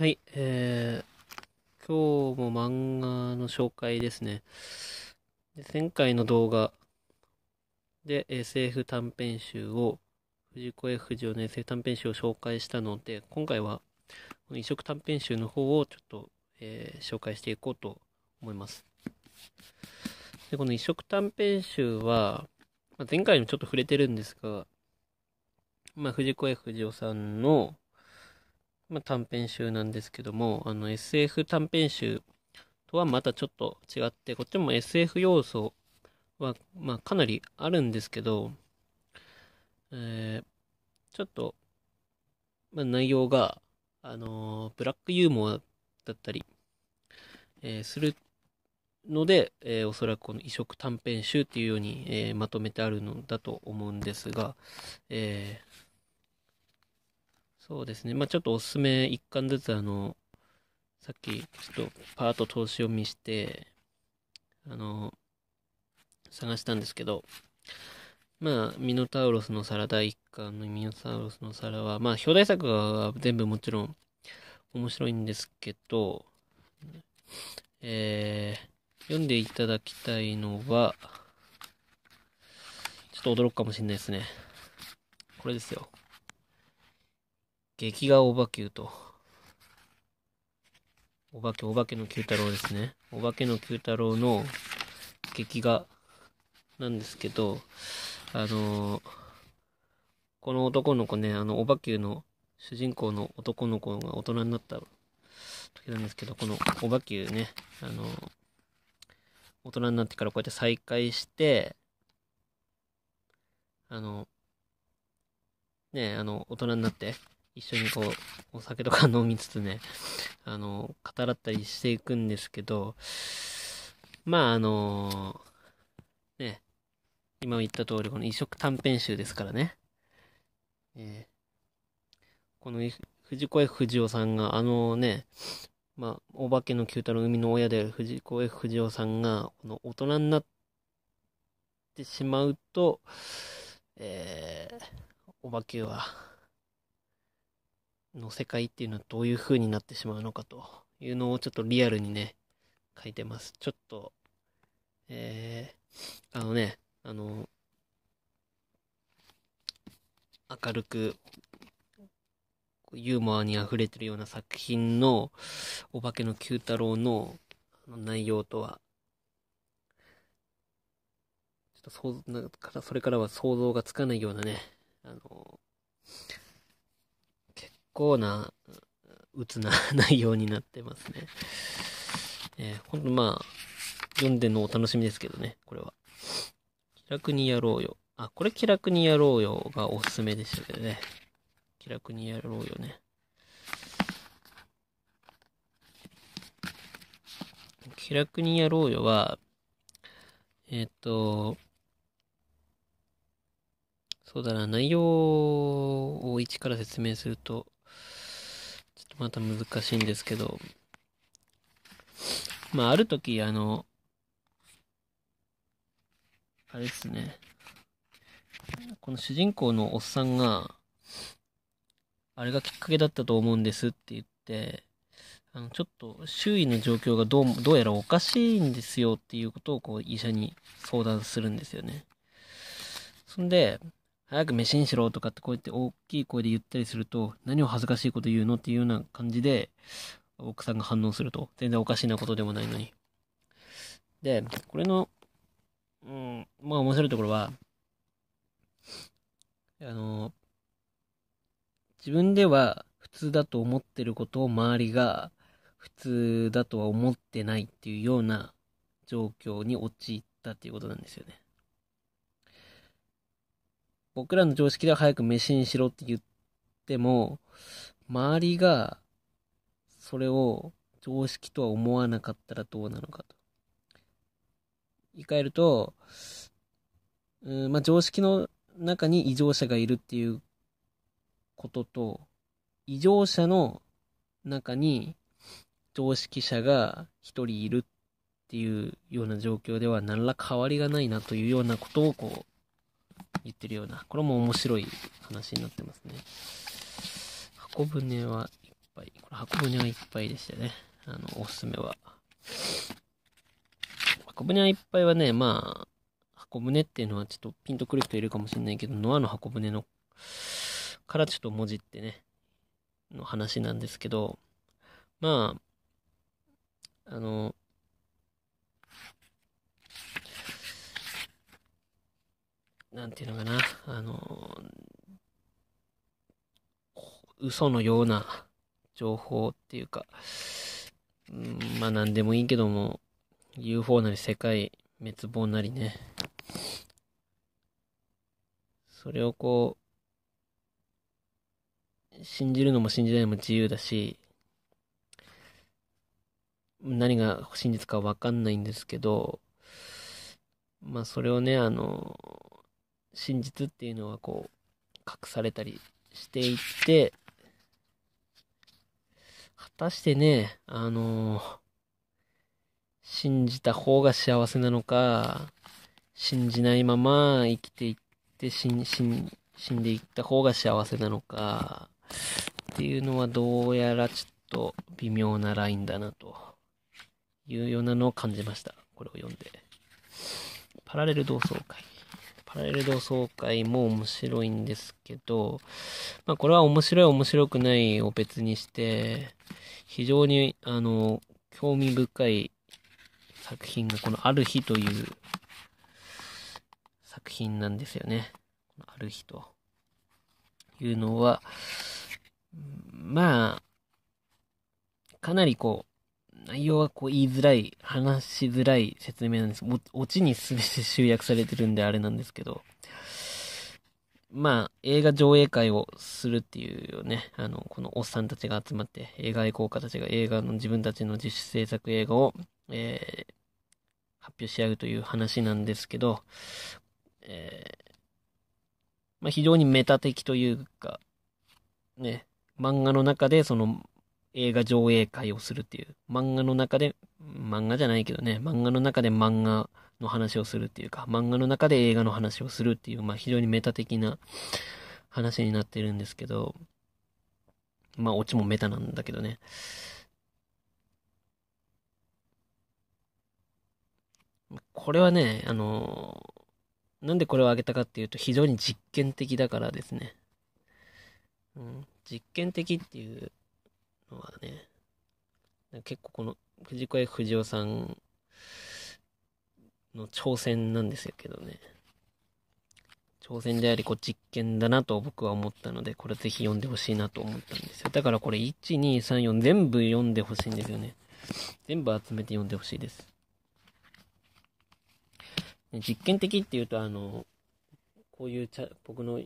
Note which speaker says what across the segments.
Speaker 1: はい、えー、今日も漫画の紹介ですね。で前回の動画で SF 短編集を、藤子 F 不二雄の SF 短編集を紹介したので、今回はこの移植短編集の方をちょっと、えー、紹介していこうと思います。でこの移植短編集は、まあ、前回もちょっと触れてるんですが、まあ、藤子 F 不二雄さんのまあ、短編集なんですけども、あの SF 短編集とはまたちょっと違って、こっちも SF 要素は、まあ、かなりあるんですけど、えー、ちょっと、まあ、内容が、あのー、ブラックユーモアだったり、えー、するので、えー、おそらくこの移植短編集っていうように、えまとめてあるのだと思うんですが、えーそうですね。まあ、ちょっとおすすめ一巻ずつ、あの、さっき、ちょっとパート投資読みして、あの、探したんですけど、まあ、ミノタウロスの皿第1巻のミノタウロスの皿は、まあ、表題作は全部もちろん面白いんですけど、えー、読んでいただきたいのは、ちょっと驚くかもしれないですね。これですよ。劇画おばきと。お化け、お化けの九太郎ですね。お化けの九太郎の劇画なんですけど、あのー、この男の子ね、あの、お化けの主人公の男の子が大人になった時なんですけど、このお化けね、あのー、大人になってからこうやって再会して、あの、ね、あの、大人になって、一緒にこう、お酒とか飲みつつね、あの、語らったりしていくんですけど、まああの、ね、今言った通り、この異色短編集ですからね、えー、この藤子 F 不二雄さんが、あのね、まあ、お化けの九太郎のの親である藤子 F 不二雄さんが、この大人になってしまうと、えー、お化けはの世界っていうのはどういう風になってしまうのかというのをちょっとリアルにね、書いてます。ちょっと、えー、あのね、あの、明るく、ユーモアに溢れてるような作品の、お化けの九太郎の内容とは、ちょっと想像、から、それからは想像がつかないようなね、あの、構な、鬱な 内容になってますね。えー、ほんとまあ、読んでのお楽しみですけどね、これは。気楽にやろうよ。あ、これ気楽にやろうよがおすすめでしたけどね。気楽にやろうよね。気楽にやろうよは、えっ、ー、と、そうだな、内容を一から説明すると、また難しいんですけど、まあ、ある時、あの、あれですね。この主人公のおっさんが、あれがきっかけだったと思うんですって言って、あの、ちょっと周囲の状況がどう、どうやらおかしいんですよっていうことをこう医者に相談するんですよね。そんで、早く飯にしろとかってこうやって大きい声で言ったりすると、何を恥ずかしいこと言うのっていうような感じで、奥さんが反応すると。全然おかしなことでもないのに。で、これの、うん、まあ面白いところは、あの、自分では普通だと思ってることを周りが普通だとは思ってないっていうような状況に陥ったっていうことなんですよね。僕らの常識では早く飯にしろって言っても、周りが、それを常識とは思わなかったらどうなのかと。言い換えると、うんまあ、常識の中に異常者がいるっていうことと、異常者の中に常識者が一人いるっていうような状況では何ら変わりがないなというようなことをこ言ってるような、これも面白い話になってますね。箱舟はいっぱい、これ箱舟はいっぱいでしたね。あの、おすすめは。箱舟はいっぱいはね、まあ、箱舟っていうのはちょっとピンとくる人いるかもしれないけど、ノアの箱舟の、からちょっと文字ってね、の話なんですけど、まあ、あの、なんていうのかな、あの、嘘のような情報っていうか、うん、まあ何でもいいけども、UFO なり世界滅亡なりね、それをこう、信じるのも信じないのも自由だし、何が真実かわかんないんですけど、まあそれをね、あの、真実っていうのはこう、隠されたりしていって、果たしてね、あのー、信じた方が幸せなのか、信じないまま生きていって死んでいった方が幸せなのか、っていうのはどうやらちょっと微妙なラインだなというようなのを感じました。これを読んで。パラレル同窓会。パラレル同窓会も面白いんですけど、まあこれは面白い面白くないを別にして、非常にあの、興味深い作品がこのある日という作品なんですよね。ある日というのは、まあ、かなりこう、内容はこう言いづらい、話しづらい説明なんです。オチに全て集約されてるんであれなんですけど、まあ、映画上映会をするっていうね、あの、このおっさんたちが集まって、映画愛好家たちが映画の自分たちの自主制作映画を、えー、発表し合うという話なんですけど、えー、まあ、非常にメタ的というか、ね、漫画の中でその映画上映会をするっていう、漫画の中で、漫画じゃないけどね、漫画の中で漫画の話をするっていうか、漫画の中で映画の話をするっていう、まあ非常にメタ的な話になってるんですけど、まあオチもメタなんだけどね。これはね、あのなんでこれを挙げたかっていうと非常に実験的だからですね。うん、実験的っていう結構この藤子 F 不二雄さんの挑戦なんですけどね。挑戦であり、こう実験だなと僕は思ったので、これぜひ読んでほしいなと思ったんですよ。だからこれ1、2、3、4全部読んでほしいんですよね。全部集めて読んでほしいです。実験的っていうと、あの、こういう僕の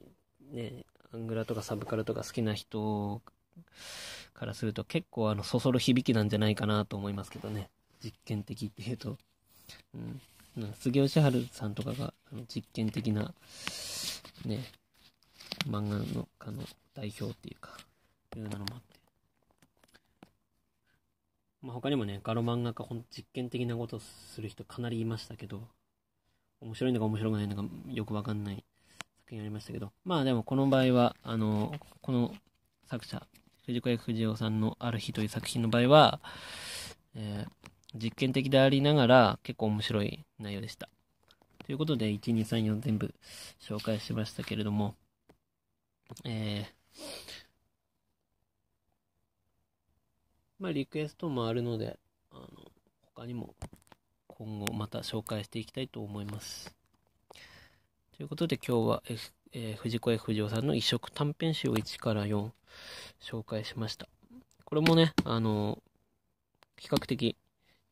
Speaker 1: ね、アングラとかサブカルとか好きな人からすると結構あの、そそる響きなんじゃないかなと思いますけどね。実験的っていうと。うん。杉吉春さんとかがあの実験的な、ね、漫画の家の代表っていうか、いうなのもあって。まあ、他にもね、ガロ漫画家、ほん実験的なことする人かなりいましたけど、面白いのか面白くないのかよくわかんない作品ありましたけど、まあでもこの場合は、あの、この作者、藤子 F 不二さんのある日という作品の場合は、えー、実験的でありながら結構面白い内容でした。ということで、1、2、3、4全部紹介しましたけれども、えー、まあ、リクエストもあるので、あの、他にも今後また紹介していきたいと思います。ということで今日は、えー、藤子 F 不二雄さんの一色短編集を1から4紹介しました。これもね、あのー、比較的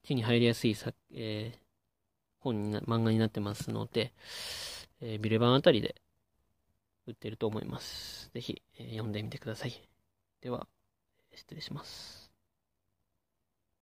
Speaker 1: 手に入りやすいえー、本にな、漫画になってますので、えビレバンあたりで売ってると思います。ぜひ、え読んでみてください。では、失礼します。